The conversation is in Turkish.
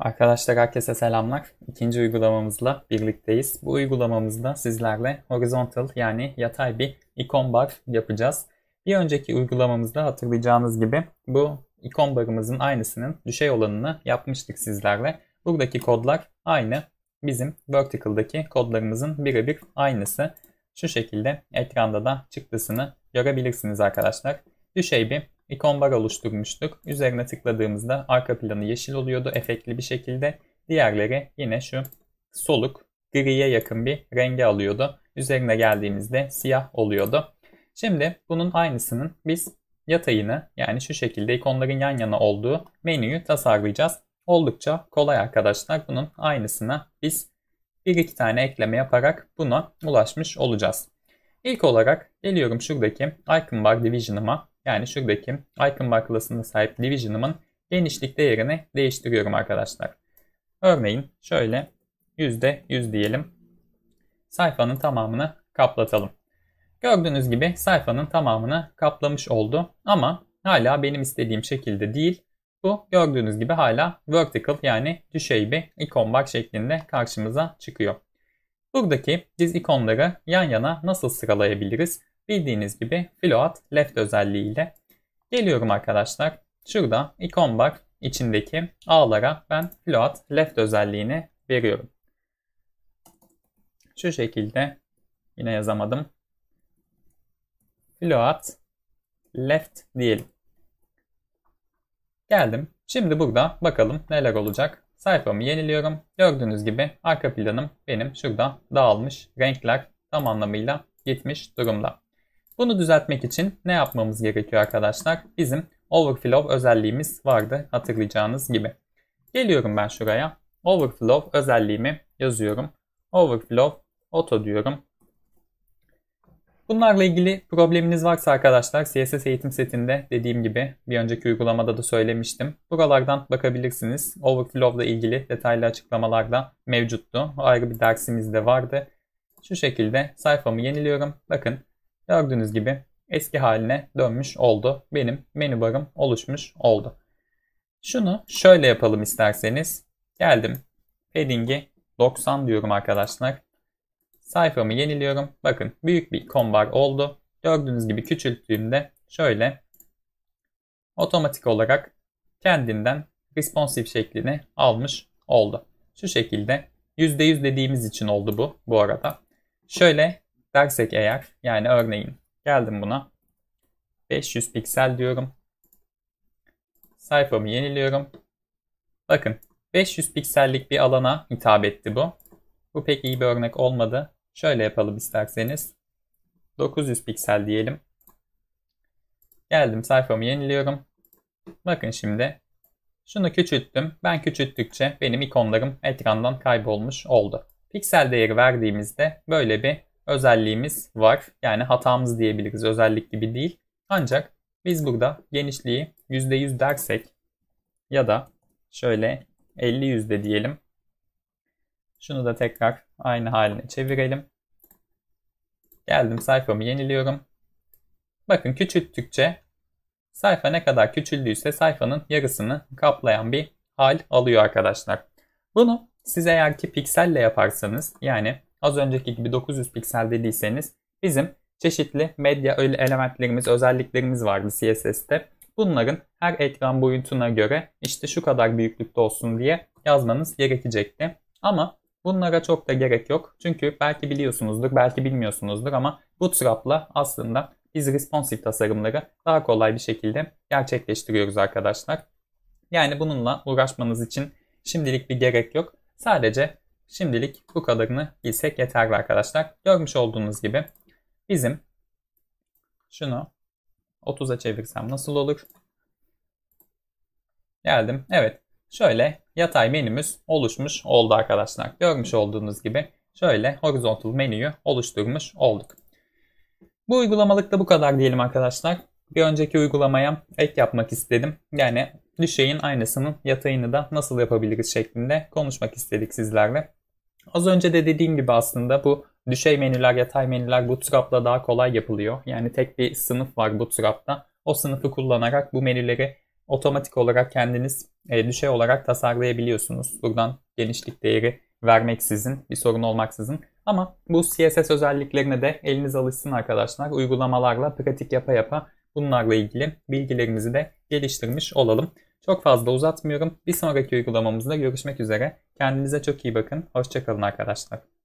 Arkadaşlar herkese selamlar. İkinci uygulamamızla birlikteyiz. Bu uygulamamızda sizlerle horizontal yani yatay bir ikon bar yapacağız. Bir önceki uygulamamızda hatırlayacağınız gibi bu ikon barımızın aynısının düşey olanını yapmıştık sizlerle. Buradaki kodlar aynı. Bizim vertical'daki kodlarımızın birebir aynısı. Şu şekilde ekranda da çıktısını görebilirsiniz arkadaşlar. Düşey bir ikon bar oluşturmuştuk. Üzerine tıkladığımızda arka planı yeşil oluyordu efektli bir şekilde. Diğerleri yine şu soluk, griye yakın bir rengi alıyordu. Üzerine geldiğimizde siyah oluyordu. Şimdi bunun aynısının biz yatayını yani şu şekilde ikonların yan yana olduğu menüyü tasarlayacağız. Oldukça kolay arkadaşlar. Bunun aynısına biz bir iki tane ekleme yaparak buna ulaşmış olacağız. İlk olarak geliyorum şuradaki Icon Bar Division'ıma yani şuradaki icon bar sahip division'ımın genişlik değerini değiştiriyorum arkadaşlar. Örneğin şöyle %100 diyelim. Sayfanın tamamını kaplatalım. Gördüğünüz gibi sayfanın tamamını kaplamış oldu ama hala benim istediğim şekilde değil. Bu gördüğünüz gibi hala vertical yani düşey bir ikon bak şeklinde karşımıza çıkıyor. Buradaki diz ikonları yan yana nasıl sıralayabiliriz? Bildiğiniz gibi float left özelliğiyle geliyorum arkadaşlar. Şurada ikon bak içindeki ağlara ben float left özelliğini veriyorum. Şu şekilde yine yazamadım. Float left diyelim. Geldim. Şimdi burada bakalım neler olacak. Sayfamı yeniliyorum. Gördüğünüz gibi arka planım benim şurada dağılmış. Renkler tam anlamıyla gitmiş durumda. Bunu düzeltmek için ne yapmamız gerekiyor arkadaşlar? Bizim overflow özelliğimiz vardı hatırlayacağınız gibi. Geliyorum ben şuraya. Overflow özelliğimi yazıyorum. Overflow auto diyorum. Bunlarla ilgili probleminiz varsa arkadaşlar CSS eğitim setinde dediğim gibi bir önceki uygulamada da söylemiştim. Buralardan bakabilirsiniz. Overflow ile ilgili detaylı açıklamalar da mevcuttu. O ayrı bir de vardı. Şu şekilde sayfamı yeniliyorum. Bakın Gördüğünüz gibi eski haline dönmüş oldu. Benim menü barım oluşmuş oldu. Şunu şöyle yapalım isterseniz. Geldim. Padding'i 90 diyorum arkadaşlar. Sayfamı yeniliyorum. Bakın büyük bir kombar oldu. Gördüğünüz gibi küçülttüğümde şöyle otomatik olarak kendinden responsif şeklini almış oldu. Şu şekilde %100 dediğimiz için oldu bu bu arada. Şöyle dersek eğer yani örneğin geldim buna 500 piksel diyorum. Sayfamı yeniliyorum. Bakın 500 piksellik bir alana hitap etti bu. Bu pek iyi bir örnek olmadı. Şöyle yapalım isterseniz. 900 piksel diyelim. Geldim sayfamı yeniliyorum. Bakın şimdi şunu küçülttüm. Ben küçülttükçe benim ikonlarım ekrandan kaybolmuş oldu. Piksel değeri verdiğimizde böyle bir özelliğimiz var. Yani hatamız diyebiliriz özellik gibi değil. Ancak biz burada genişliği %100 dersek ya da şöyle 50 yüzde diyelim. Şunu da tekrar aynı haline çevirelim. Geldim sayfamı yeniliyorum. Bakın küçülttükçe sayfa ne kadar küçüldüyse sayfanın yarısını kaplayan bir hal alıyor arkadaşlar. Bunu siz eğer ki pikselle yaparsanız yani Az önceki gibi 900 piksel dediyseniz bizim çeşitli medya elementlerimiz, özelliklerimiz vardı CSS'te. Bunların her ekran boyutuna göre işte şu kadar büyüklükte olsun diye yazmanız gerekecekti. Ama bunlara çok da gerek yok. Çünkü belki biliyorsunuzdur, belki bilmiyorsunuzdur ama Bootstrap'la aslında biz responsive tasarımları daha kolay bir şekilde gerçekleştiriyoruz arkadaşlar. Yani bununla uğraşmanız için şimdilik bir gerek yok. Sadece Şimdilik bu kadarını bilsek yeterli arkadaşlar. Görmüş olduğunuz gibi bizim şunu 30'a çevirsem nasıl olur? Geldim. Evet. Şöyle yatay menümüz oluşmuş oldu arkadaşlar. Görmüş olduğunuz gibi şöyle horizontal menüyü oluşturmuş olduk. Bu uygulamalıkta bu kadar diyelim arkadaşlar. Bir önceki uygulamaya ek yapmak istedim. Yani düşeyin aynısının yatayını da nasıl yapabiliriz şeklinde konuşmak istedik sizlerle. Az önce de dediğim gibi aslında bu düşey menüler, yatay menüler Bootstrap'la daha kolay yapılıyor. Yani tek bir sınıf var Bootstrap'ta. O sınıfı kullanarak bu menüleri otomatik olarak kendiniz e, düşey olarak tasarlayabiliyorsunuz. Buradan genişlik değeri vermeksizin, bir sorun olmaksızın. Ama bu CSS özelliklerine de eliniz alışsın arkadaşlar. Uygulamalarla pratik yapa yapa bunlarla ilgili bilgilerimizi de geliştirmiş olalım. Çok fazla uzatmıyorum. Bir sonraki uygulamamızda görüşmek üzere. Kendinize çok iyi bakın. Hoşçakalın arkadaşlar.